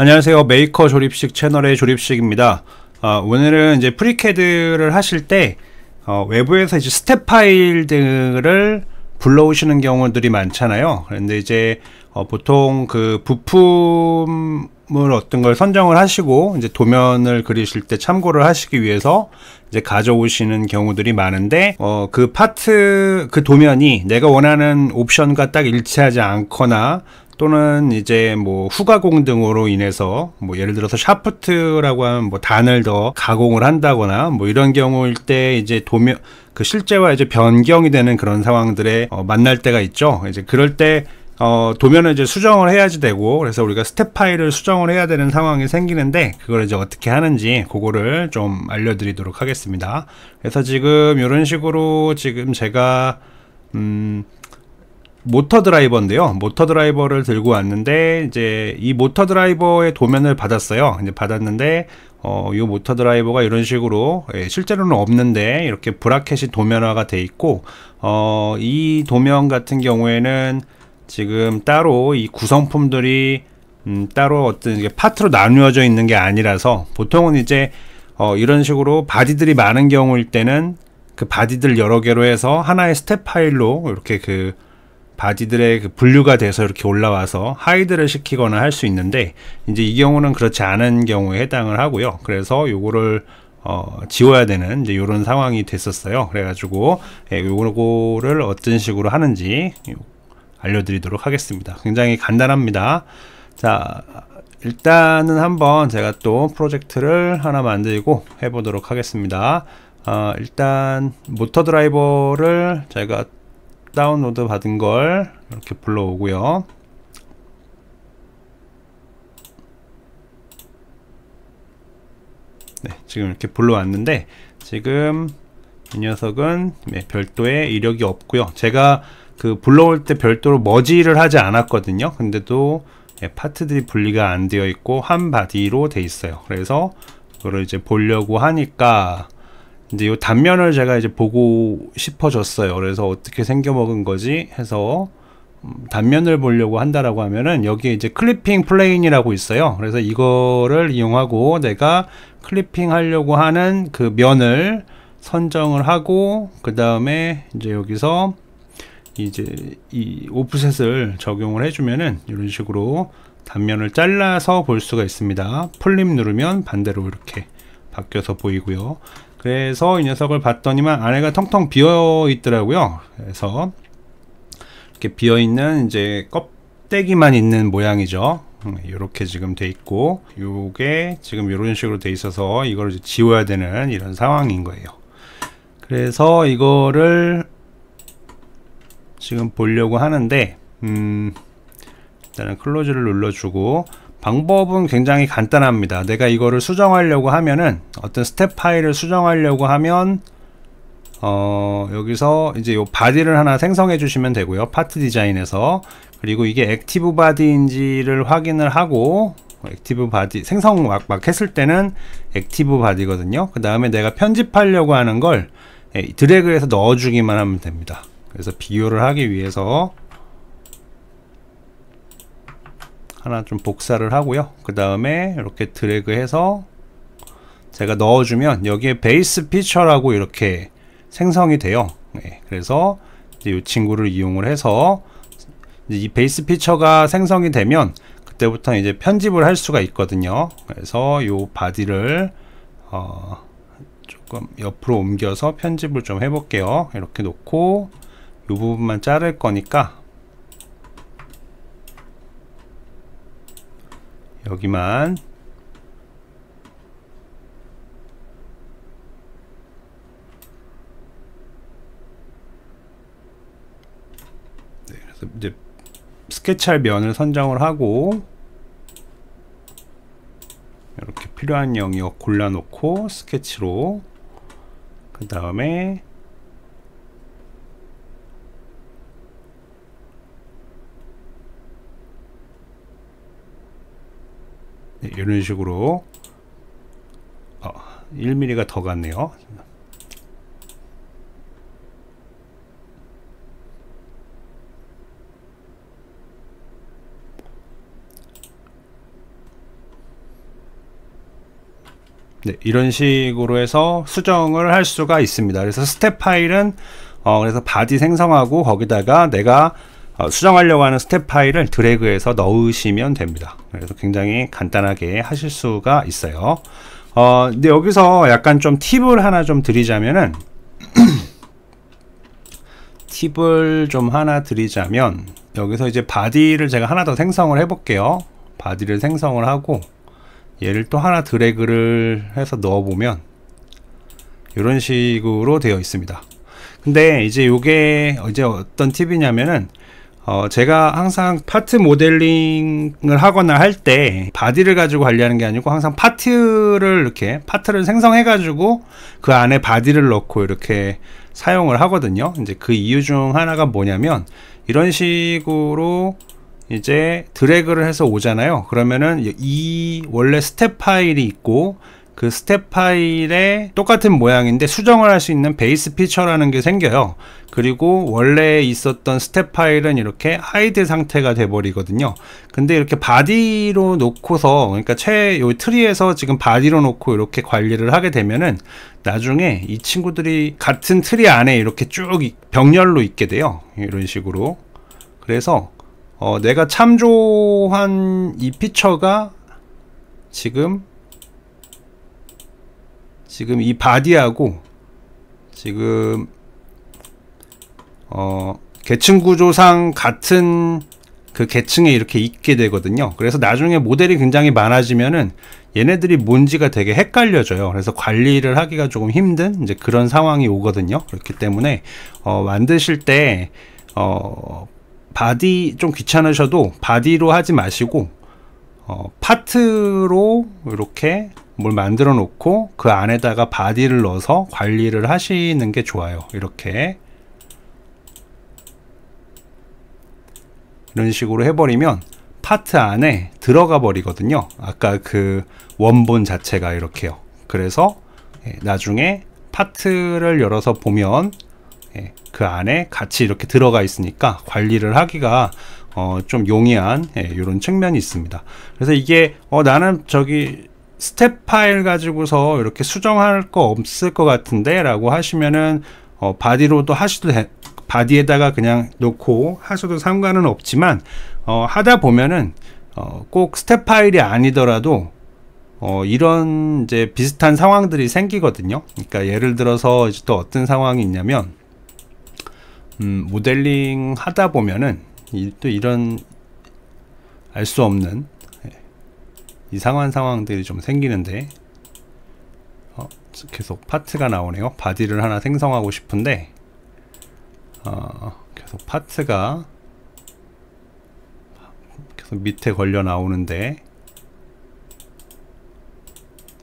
안녕하세요. 메이커 조립식 채널의 조립식입니다. 어, 오늘은 이제 프리캐드를 하실 때 어, 외부에서 이제 스텝 파일 등을 불러오시는 경우들이 많잖아요. 그런데 이제 어, 보통 그 부품을 어떤 걸 선정을 하시고 이제 도면을 그리실 때 참고를 하시기 위해서 이제 가져오시는 경우들이 많은데 어, 그 파트 그 도면이 내가 원하는 옵션과 딱 일치하지 않거나 또는 이제 뭐 후가공 등으로 인해서 뭐 예를 들어서 샤프트라고 하면뭐 단을 더 가공을 한다거나 뭐 이런 경우일 때 이제 도면 그 실제와 이제 변경이 되는 그런 상황들에 어 만날 때가 있죠. 이제 그럴 때 어, 도면을 이제 수정을 해야지 되고 그래서 우리가 스텝 파일을 수정을 해야 되는 상황이 생기는데 그걸 이제 어떻게 하는지 그거를 좀 알려드리도록 하겠습니다 그래서 지금 이런 식으로 지금 제가 음 모터 드라이버인데요. 모터 드라이버를 들고 왔는데 이제 이 모터 드라이버의 도면을 받았어요. 이제 받았는데 어, 이 모터 드라이버가 이런 식으로 예, 실제로는 없는데 이렇게 브라켓이 도면화가 돼 있고 어, 이 도면 같은 경우에는 지금 따로 이 구성품들이 음, 따로 어떤 이게 파트로 나누어져 있는 게 아니라서 보통은 이제 어, 이런 식으로 바디들이 많은 경우일 때는 그 바디들 여러 개로 해서 하나의 스텝 파일로 이렇게 그 바디들의 그 분류가 돼서 이렇게 올라와서 하이드를 시키거나 할 수 있는데 이제 이 경우는 그렇지 않은 경우에 해당을 하고요. 그래서 요거를 어, 지워야 되는 이제 요런 상황이 됐었어요. 그래가지고 예, 요거를 어떤 식으로 하는지 알려드리도록 하겠습니다. 굉장히 간단합니다. 자 일단은 한번 제가 또 프로젝트를 하나 만들고 해보도록 하겠습니다. 어, 일단 모터 드라이버를 제가 다운로드 받은 걸 이렇게 불러오고요 네, 지금 이렇게 불러왔는데 지금 이 녀석은 네, 별도의 이력이 없고요 제가 그 불러올 때 별도로 머지를 하지 않았거든요 근데도 네, 파트들이 분리가 안 되어 있고 한 바디로 돼 있어요 그래서 그를 이제 보려고 하니까 이제 요 단면을 제가 이제 보고 싶어졌어요. 그래서 어떻게 생겨먹은 거지 해서 음, 단면을 보려고 한다라고 하면은 여기에 이제 클리핑 플레인이라고 있어요. 그래서 이거를 이용하고 내가 클리핑 하려고 하는 그 면을 선정을 하고 그 다음에 이제 여기서 이제 이 오프셋을 적용을 해주면은 이런 식으로 단면을 잘라서 볼 수가 있습니다. 풀림 누르면 반대로 이렇게 바뀌어서 보이고요. 그래서 이 녀석을 봤더니만 안에가 텅텅 비어 있더라고요. 그래서 이렇게 비어 있는 이제 껍데기만 있는 모양이죠. 이렇게 음, 지금 돼 있고 요게 지금 이런 식으로 돼 있어서 이걸 지워야 되는 이런 상황인 거예요. 그래서 이거를 지금 보려고 하는데 음 일단은 클로즈를 눌러주고 방법은 굉장히 간단합니다 내가 이거를 수정하려고 하면은 어떤 스텝 파일을 수정하려고 하면 어 여기서 이제 요 바디를 하나 생성해 주시면 되고요 파트 디자인에서 그리고 이게 액티브 바디인지를 확인을 하고 액티브 바디 생성 막, 막 했을 때는 액티브 바디거든요 그 다음에 내가 편집하려고 하는 걸 드래그해서 넣어주기만 하면 됩니다 그래서 비교를 하기 위해서 하나 좀 복사를 하고요 그 다음에 이렇게 드래그 해서 제가 넣어주면 여기에 베이스 피처라고 이렇게 생성이 돼요 네, 그래서 이 친구를 이용을 해서 이 베이스 피처가 생성이 되면 그때부터 이제 편집을 할 수가 있거든요 그래서 이 바디를 어 조금 옆으로 옮겨서 편집을 좀 해볼게요 이렇게 놓고 이 부분만 자를 거니까 여기만 네, 그래서 이제 스케치할 면을 선정을 하고 이렇게 필요한 영역 골라놓고 스케치로 그 다음에 이런 식으로 어, 1mm가 더 갔네요 네, 이런 식으로 해서 수정을 할 수가 있습니다. 그래서 스텝 파일은 어, 그래서 바디 생성하고 거기다가 내가 어, 수정하려고 하는 스텝 파일을 드래그해서 넣으시면 됩니다. 그래서 굉장히 간단하게 하실 수가 있어요. 어, 근데 여기서 약간 좀 팁을 하나 좀 드리자면은 팁을 좀 하나 드리자면 여기서 이제 바디를 제가 하나 더 생성을 해 볼게요. 바디를 생성을 하고 얘를 또 하나 드래그를 해서 넣어보면 이런 식으로 되어 있습니다. 근데 이제 이게 이제 어떤 팁이냐면은 어, 제가 항상 파트 모델링을 하거나 할 때 바디를 가지고 관리하는 게 아니고 항상 파트를 이렇게 파트를 생성해 가지고 그 안에 바디를 넣고 이렇게 사용을 하거든요. 이제 그 이유 중 하나가 뭐냐면 이런 식으로 이제 드래그를 해서 오잖아요. 그러면은 이 원래 스텝 파일이 있고 그 스텝 파일에 똑같은 모양인데 수정을 할 수 있는 베이스 피처라는 게 생겨요. 그리고 원래 있었던 스텝 파일은 이렇게 하이드 상태가 돼버리거든요. 근데 이렇게 바디로 놓고서 그러니까 최 요 트리에서 지금 바디로 놓고 이렇게 관리를 하게 되면은 나중에 이 친구들이 같은 트리 안에 이렇게 쭉 병렬로 있게 돼요. 이런 식으로. 그래서 어, 내가 참조한 이 피처가 지금 지금 이 바디하고 지금 어 계층 구조상 같은 그 계층에 이렇게 있게 되거든요. 그래서 나중에 모델이 굉장히 많아지면은 얘네들이 뭔지가 되게 헷갈려져요. 그래서 관리를 하기가 조금 힘든 이제 그런 상황이 오거든요. 그렇기 때문에 어 만드실 때 어 바디 좀 귀찮으셔도 바디로 하지 마시고 어 파트로 이렇게 뭘 만들어 놓고 그 안에다가 바디를 넣어서 관리를 하시는 게 좋아요. 이렇게 이런 식으로 해버리면 파트 안에 들어가 버리거든요. 아까 그 원본 자체가 이렇게요. 그래서 예, 나중에 파트를 열어서 보면 예, 그 안에 같이 이렇게 들어가 있으니까 관리를 하기가 어좀 용이한 예, 이런 측면이 있습니다. 그래서 이게 어 나는 저기 스텝 파일 가지고서 이렇게 수정할 거 없을 것 같은데 라고 하시면은 어, 바디로도 하셔도 되, 바디에다가 그냥 놓고 하셔도 상관은 없지만 어, 하다 보면은 어, 꼭 스텝 파일이 아니더라도 어, 이런 이제 비슷한 상황들이 생기거든요. 그러니까 예를 들어서 이제 또 어떤 상황이 있냐면 음, 모델링 하다 보면은 이, 또 이런 알 수 없는 이상한 상황들이 좀 생기는데 어, 계속 파트가 나오네요 바디를 하나 생성하고 싶은데 어, 계속 파트가 계속 밑에 걸려 나오는데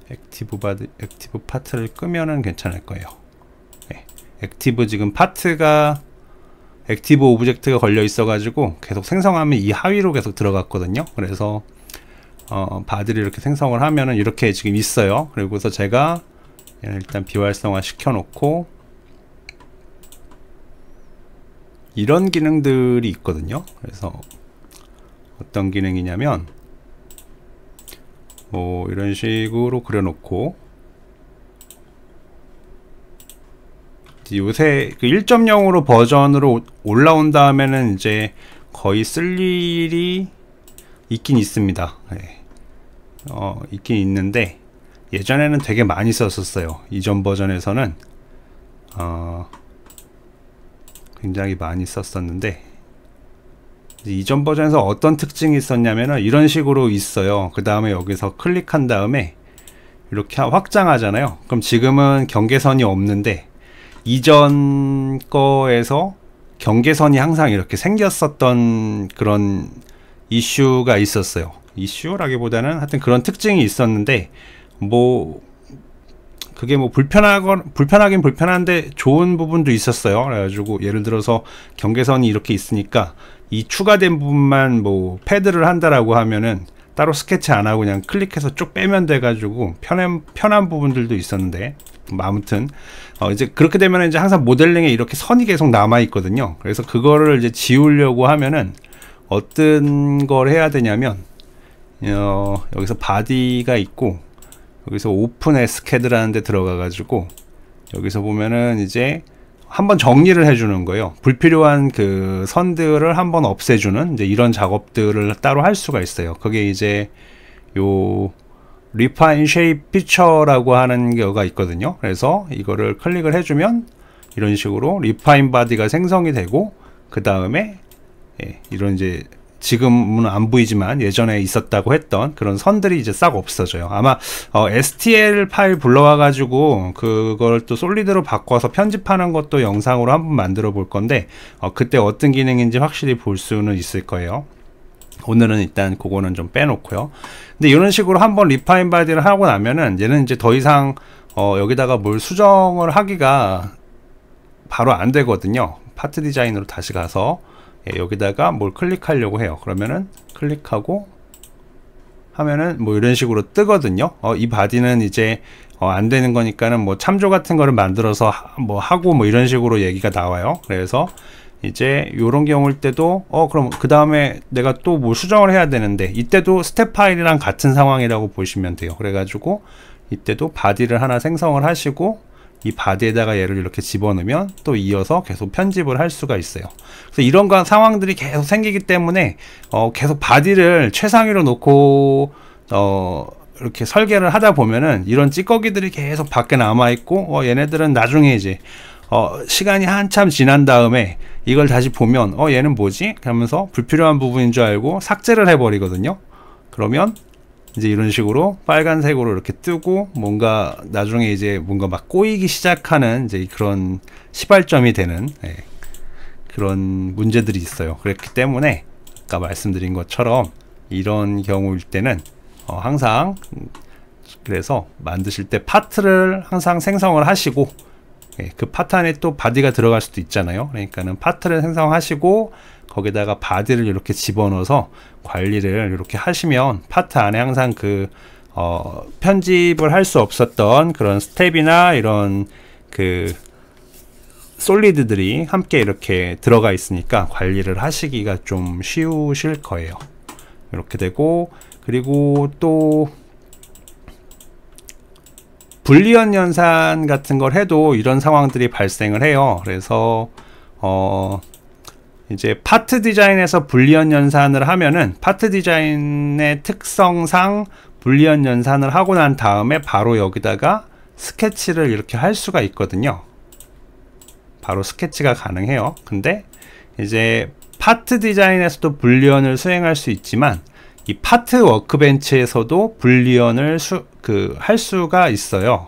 액티브 바디 액티브 파트를 끄면은 괜찮을 거예요 네, 액티브 지금 파트가 액티브 오브젝트가 걸려 있어 가지고 계속 생성하면 이 하위로 계속 들어갔거든요 그래서 어, 바들이 이렇게 생성을 하면은 이렇게 지금 있어요. 그리고서 제가 일단 비활성화 시켜놓고 이런 기능들이 있거든요. 그래서 어떤 기능이냐면 뭐 이런 식으로 그려놓고 요새 그 1.0으로 버전으로 올라온 다음에는 이제 거의 쓸 일이 있긴 있습니다. 네. 어, 있긴 있는데 예전에는 되게 많이 썼었어요. 이전 버전에서는 어, 굉장히 많이 썼었는데 이전 버전에서 어떤 특징이 있었냐면은 이런 식으로 있어요. 그 다음에 여기서 클릭한 다음에 이렇게 확장하잖아요. 그럼 지금은 경계선이 없는데 이전 거에서 경계선이 항상 이렇게 생겼었던 그런 이슈가 있었어요. 이슈라기보다는 하여튼 그런 특징이 있었는데 뭐 그게 뭐 불편하건 불편하긴 불편한데 좋은 부분도 있었어요. 그래가지고 예를 들어서 경계선이 이렇게 있으니까 이 추가된 부분만 뭐 패드를 한다라고 하면은 따로 스케치 안 하고 그냥 클릭해서 쭉 빼면 돼가지고 편한 편한 부분들도 있었는데 뭐 아무튼 어 이제 그렇게 되면 이제 항상 모델링에 이렇게 선이 계속 남아 있거든요. 그래서 그거를 이제 지우려고 하면은 어떤 걸 해야 되냐면 어, 여기서 바디가 있고 여기서 오픈 에스케드라는 데 들어가 가지고 여기서 보면은 이제 한번 정리를 해주는 거예요. 불필요한 그 선들을 한번 없애주는 이제 이런 작업들을 따로 할 수가 있어요. 그게 이제 요 리파인 쉐입 피처라고 하는 거가 있거든요. 그래서 이거를 클릭을 해주면 이런 식으로 리파인 바디가 생성이 되고 그 다음에 예, 이런 이제 지금은 안 보이지만 예전에 있었다고 했던 그런 선들이 이제 싹 없어져요. 아마 어, STL 파일 불러와 가지고 그걸 또 솔리드로 바꿔서 편집하는 것도 영상으로 한번 만들어 볼 건데 어, 그때 어떤 기능인지 확실히 볼 수는 있을 거예요. 오늘은 일단 그거는 좀 빼놓고요. 근데 이런 식으로 한번 리파인 바디를 하고 나면은 얘는 이제 더 이상 어, 여기다가 뭘 수정을 하기가 바로 안 되거든요. 파트 디자인으로 다시 가서 예, 여기다가 뭘 클릭하려고 해요 그러면은 클릭하고 하면은 뭐 이런 식으로 뜨거든요 어, 이 바디는 이제 어, 안 되는 거니까는 뭐 참조 같은 거를 만들어서 하, 뭐 하고 뭐 이런 식으로 얘기가 나와요 그래서 이제 이런 경우일 때도 어 그럼 그 다음에 내가 또 뭐 수정을 해야 되는데 이때도 스텝 파일이랑 같은 상황이라고 보시면 돼요 그래 가지고 이때도 바디를 하나 생성을 하시고 이 바디에다가 얘를 이렇게 집어넣으면 또 이어서 계속 편집을 할 수가 있어요 그래서 이런 상황들이 계속 생기기 때문에 어 계속 바디를 최상위로 놓고 어 이렇게 설계를 하다 보면은 이런 찌꺼기들이 계속 밖에 남아 있고 어 얘네들은 나중에 이제 어 시간이 한참 지난 다음에 이걸 다시 보면 어 얘는 뭐지? 하면서 불필요한 부분인 줄 알고 삭제를 해버리거든요 그러면 이제 이런 식으로 빨간색으로 이렇게 뜨고 뭔가 나중에 이제 뭔가 막 꼬이기 시작하는 이제 그런 시발점이 되는 예, 그런 문제들이 있어요. 그렇기 때문에 아까 말씀드린 것처럼 이런 경우일 때는 어, 항상 그래서 만드실 때 파트를 항상 생성을 하시고 예, 그 파트 안에 또 바디가 들어갈 수도 있잖아요. 그러니까는 파트를 생성하시고 거기다가 바디를 이렇게 집어넣어서 관리를 이렇게 하시면 파트 안에 항상 그 어, 편집을 할 수 없었던 그런 스텝이나 이런 그 솔리드들이 함께 이렇게 들어가 있으니까 관리를 하시기가 좀 쉬우실 거예요. 이렇게 되고 그리고 또 불리언 연산 같은 걸 해도 이런 상황들이 발생을 해요. 그래서 어 이제 파트 디자인에서 불리언 연산을 하면은 파트 디자인의 특성상 불리언 연산을 하고 난 다음에 바로 여기다가 스케치를 이렇게 할 수가 있거든요. 바로 스케치가 가능해요. 근데 이제 파트 디자인에서도 불리언을 수행할 수 있지만 이 파트 워크벤치에서도 불리언을 그할 수가 있어요.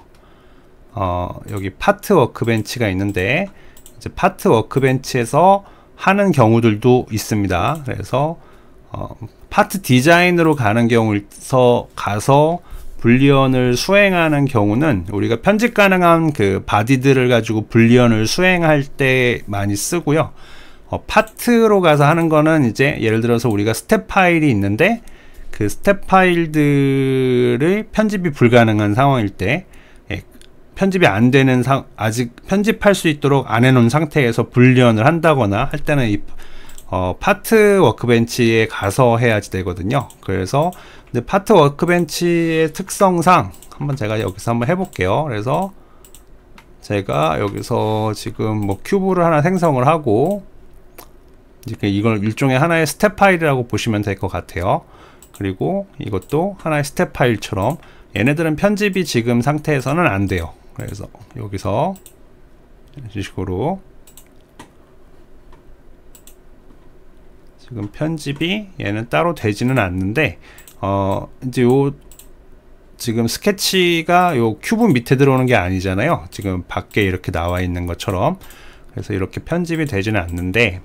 어, 여기 파트 워크벤치가 있는데 이제 파트 워크벤치에서 하는 경우들도 있습니다. 그래서 어, 파트 디자인으로 가는 경우에서 가서 불리언을 수행하는 경우는 우리가 편집 가능한 그 바디들을 가지고 불리언을 수행할 때 많이 쓰고요. 어, 파트로 가서 하는 거는 이제 예를 들어서 우리가 스텝 파일이 있는데 그 스텝 파일들의 편집이 불가능한 상황일 때 예, 편집이 안 되는 상 아직 편집할 수 있도록 안 해놓은 상태에서 분리언을 한다거나 할 때는 이 어, 파트 워크벤치에 가서 해야지 되거든요. 그래서 파트 워크벤치의 특성상 한번 제가 여기서 한번 해볼게요. 그래서 제가 여기서 지금 뭐 큐브를 하나 생성을 하고 이제 그 이걸 일종의 하나의 스텝 파일이라고 보시면 될 것 같아요. 그리고 이것도 하나의 스텝 파일처럼 얘네들은 편집이 지금 상태에서는 안 돼요. 그래서 여기서 이런 식으로 지금 편집이 얘는 따로 되지는 않는데 어 이제 요 지금 스케치가 요 큐브 밑에 들어오는 게 아니잖아요 지금 밖에 이렇게 나와 있는 것처럼 그래서 이렇게 편집이 되지는 않는데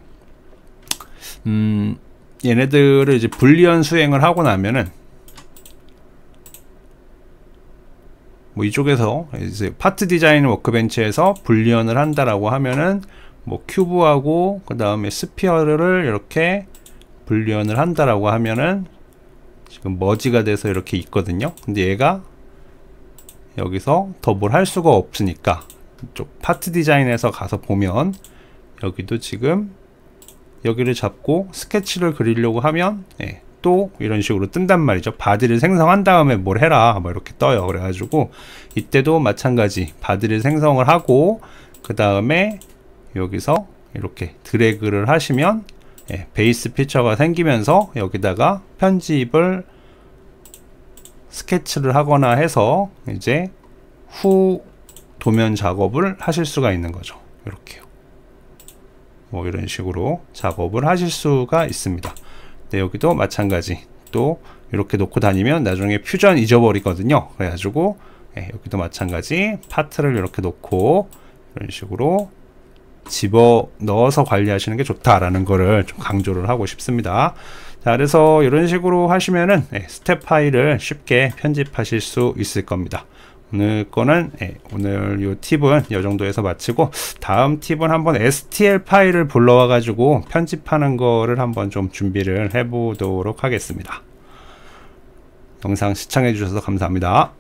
음 얘네들을 이제 불리언 수행을 하고 나면은 뭐 이쪽에서 이제 파트 디자인 워크벤치에서 불리언을 한다라고 하면은 뭐 큐브하고 그 다음에 스피어를 이렇게 불리언을 한다라고 하면은 지금 머지가 돼서 이렇게 있거든요 근데 얘가 여기서 더 뭘 할 수가 없으니까 이쪽 파트 디자인에서 가서 보면 여기도 지금 여기를 잡고 스케치를 그리려고 하면 예, 또 이런 식으로 뜬단 말이죠 바디를 생성한 다음에 뭘 해라 뭐 이렇게 떠요 그래가지고 이때도 마찬가지 바디를 생성을 하고 그 다음에 여기서 이렇게 드래그를 하시면 예, 베이스 피처가 생기면서 여기다가 편집을 스케치를 하거나 해서 이제 후 도면 작업을 하실 수가 있는 거죠 이렇게요 뭐 이런 식으로 작업을 하실 수가 있습니다 네, 여기도 마찬가지 또 이렇게 놓고 다니면 나중에 퓨전 잊어버리거든요 그래가지고 네, 여기도 마찬가지 파트를 이렇게 놓고 이런 식으로 집어 넣어서 관리하시는 게 좋다라는 거를 좀 강조를 하고 싶습니다. 자, 그래서 이런 식으로 하시면은 네, 스텝 파일을 쉽게 편집하실 수 있을 겁니다. 오늘 거는 예, 오늘 요 팁은 요 정도에서 마치고 다음 팁은 한번 STL 파일을 불러와 가지고 편집하는 거를 한번 좀 준비를 해보도록 하겠습니다. 영상 시청해 주셔서 감사합니다.